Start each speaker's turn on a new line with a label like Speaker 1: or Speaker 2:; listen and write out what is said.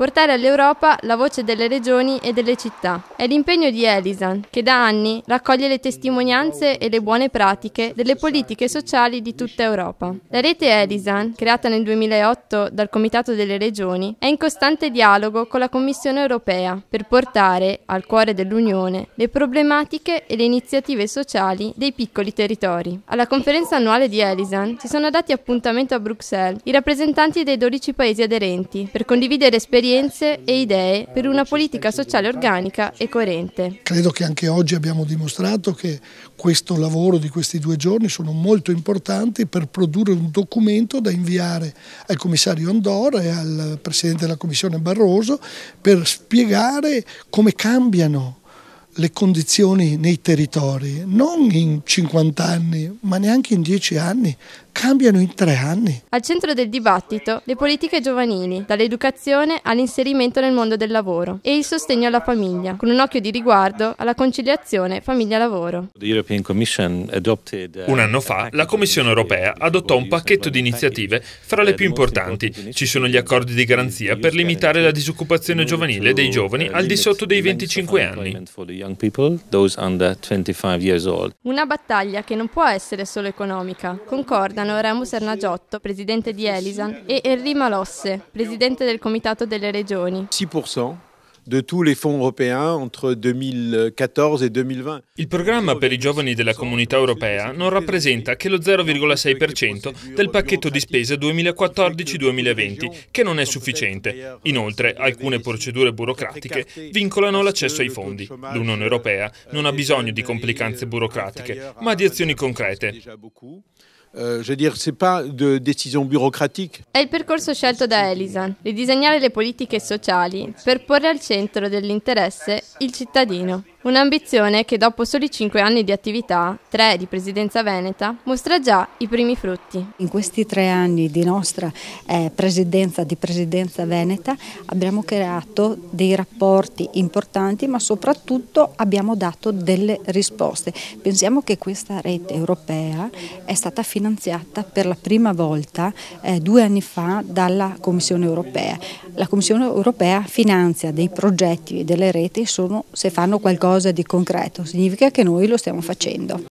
Speaker 1: portare all'Europa la voce delle regioni e delle città. È l'impegno di Elisan, che da anni raccoglie le testimonianze e le buone pratiche delle politiche sociali di tutta Europa. La rete Elisan, creata nel 2008 dal Comitato delle Regioni, è in costante dialogo con la Commissione europea per portare al cuore dell'Unione le problematiche e le iniziative sociali dei piccoli territori. Alla conferenza annuale di Elisan si sono dati appuntamento a Bruxelles i rappresentanti dei 12 paesi aderenti per condividere esperienze esperienze e idee per una politica sociale organica e coerente.
Speaker 2: Credo che anche oggi abbiamo dimostrato che questo lavoro di questi due giorni sono molto importanti per produrre un documento da inviare al commissario Andor e al Presidente della Commissione Barroso per spiegare come cambiano le condizioni nei territori, non in 50 anni, ma neanche in 10 anni, cambiano in 3 anni.
Speaker 1: Al centro del dibattito le politiche giovanili, dall'educazione all'inserimento nel mondo del lavoro e il sostegno alla famiglia, con un occhio di riguardo alla conciliazione famiglia-lavoro.
Speaker 3: Uh, un anno fa la Commissione europea adottò un pacchetto di iniziative fra le uh, più importanti. Ci sono gli accordi di garanzia per limitare la disoccupazione giovanile dei giovani al di sotto dei 25 anni.
Speaker 1: Una battaglia che non può essere solo economica. Concordano Remus Ernagiotto, presidente di Elisan, e Henri Malosse, presidente del Comitato delle Regioni de
Speaker 3: tutti i fondi europei tra 2014 e 2020. Il programma per i giovani della comunità europea non rappresenta che lo 0,6% del pacchetto di spesa 2014-2020, che non è sufficiente. Inoltre, alcune procedure burocratiche vincolano l'accesso ai fondi. L'Unione Europea non ha bisogno di complicanze burocratiche, ma di azioni concrete. Euh,
Speaker 1: È il percorso scelto da Elisan, ridisegnare le politiche sociali per porre al centro dell'interesse il cittadino. Un'ambizione che dopo soli 5 anni di attività, 3 di presidenza veneta, mostra già i primi
Speaker 4: frutti. In questi tre anni di nostra eh, presidenza di presidenza veneta abbiamo creato dei rapporti importanti ma soprattutto abbiamo dato delle risposte. Pensiamo che questa rete europea è stata finanziata per la prima volta eh, due anni fa dalla Commissione europea. La Commissione europea finanzia dei progetti e delle reti solo se fanno qualcosa qualcosa di concreto, significa che noi lo stiamo facendo.